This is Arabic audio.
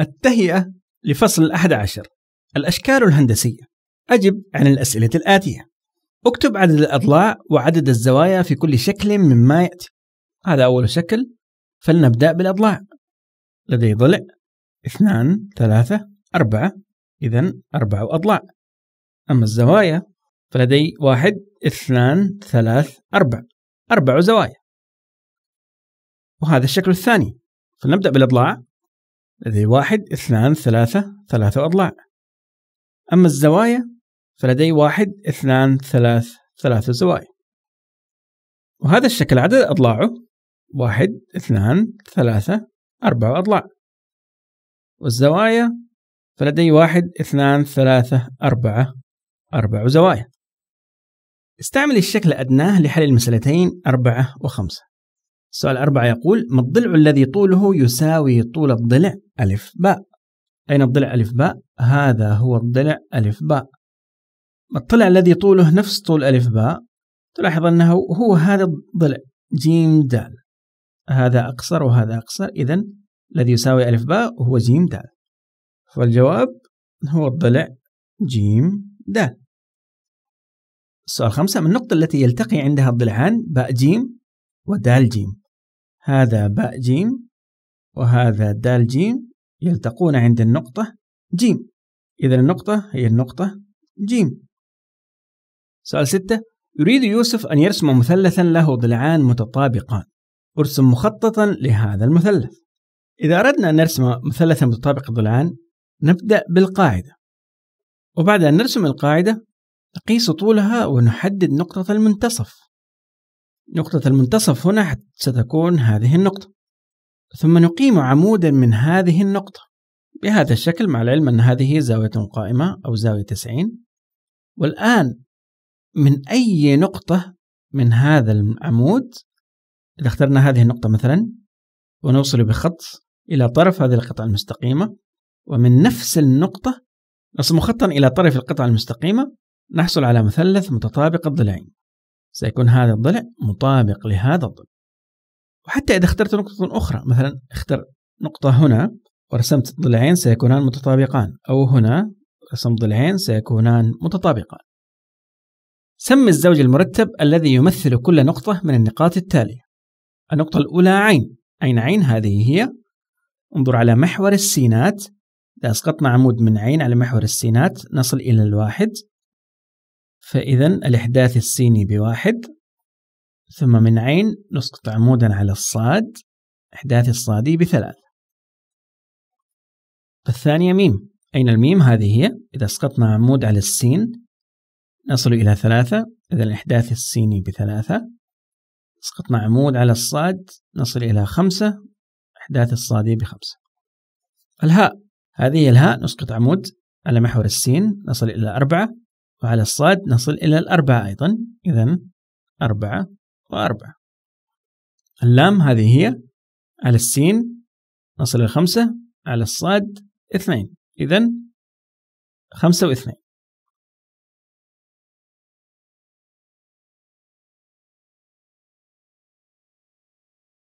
التهيئة لفصل الأحد عشر الأشكال الهندسية أجب عن الأسئلة الآتية اكتب عدد الأضلاع وعدد الزوايا في كل شكل مما يأتي هذا أول شكل فلنبدأ بالأضلاع لدي ضلع اثنان ثلاثة أربعة إذا أربع أضلاع أما الزوايا فلدي واحد اثنان ثلاث أربع أربع زوايا وهذا الشكل الثاني فلنبدأ بالأضلاع لدي واحد اثنان ثلاثة ثلاثة أضلاع أما الزوايا فلدي واحد اثنان ثلاث ثلاثة زوايا وهذا الشكل عدد أضلاعه واحد اثنان ثلاثة أربعة أضلاع والزوايا فلدي واحد اثنان ثلاثة أربعة أربع زوايا استعمل الشكل أدناه لحل المسألتين أربعة وخمسة سؤال أربعة يقول ما الضلع الذي طوله يساوي طول الضلع ألف باء أين الضلع ألف باء؟ هذا هو الضلع ألف باء ما الضلع الذي طوله نفس طول ألف باء تلاحظ أنه هو هذا الضلع جيم دال هذا أقصر وهذا أقصر إذا الذي يساوي ألف باء هو جيم دال فالجواب هو الضلع جيم دال السؤال خمسة من النقطة التي يلتقي عندها الضلعان باء جيم ودال جيم هذا باء جيم وهذا دال جيم يلتقون عند النقطة جيم إذا النقطة هي النقطة جيم سؤال ستة يريد يوسف أن يرسم مثلثا له ضلعان متطابقان ارسم مخططا لهذا المثلث إذا أردنا أن نرسم مثلثا متطابق الضلعان نبدأ بالقاعدة وبعد أن نرسم القاعدة نقيس طولها ونحدد نقطة المنتصف نقطة المنتصف هنا ستكون هذه النقطة ثم نقيم عمودا من هذه النقطة بهذا الشكل مع العلم أن هذه زاوية قائمة أو زاوية 90 والآن من أي نقطة من هذا العمود إذا اخترنا هذه النقطة مثلا ونوصل بخط إلى طرف هذه القطعة المستقيمة ومن نفس النقطة نصم خطا إلى طرف القطعة المستقيمة نحصل على مثلث متطابق الضلعين سيكون هذا الضلع مطابق لهذا الضلع وحتى إذا اخترت نقطة أخرى مثلا اختر نقطة هنا ورسمت ضلعين سيكونان متطابقان أو هنا رسمت ضلعين سيكونان متطابقان سم الزوج المرتب الذي يمثل كل نقطة من النقاط التالية النقطة الأولى عين عين عين هذه هي انظر على محور السينات إذا أسقطنا عمود من عين على محور السينات نصل إلى الواحد فإذا الإحداث السيني بواحد ثم من عين نسقط عمودا على الصاد إحداث الصادي بثلاث الثانية ميم أين الميم هذه هي إذا سقطنا عمود على السين نصل إلى ثلاثة إذا الإحداث السيني بثلاثة سقطنا عمود على الصاد نصل إلى خمسة إحداث الصادي بخمسة الهاء هذه الهاء نسقط عمود على محور السين نصل إلى أربعة وعلى الصاد نصل إلى الأربعة أيضا إذا أربعة وأربعة اللام هذه هي على السين نصل إلى خمسة على الصاد اثنين إذا خمسة واثنين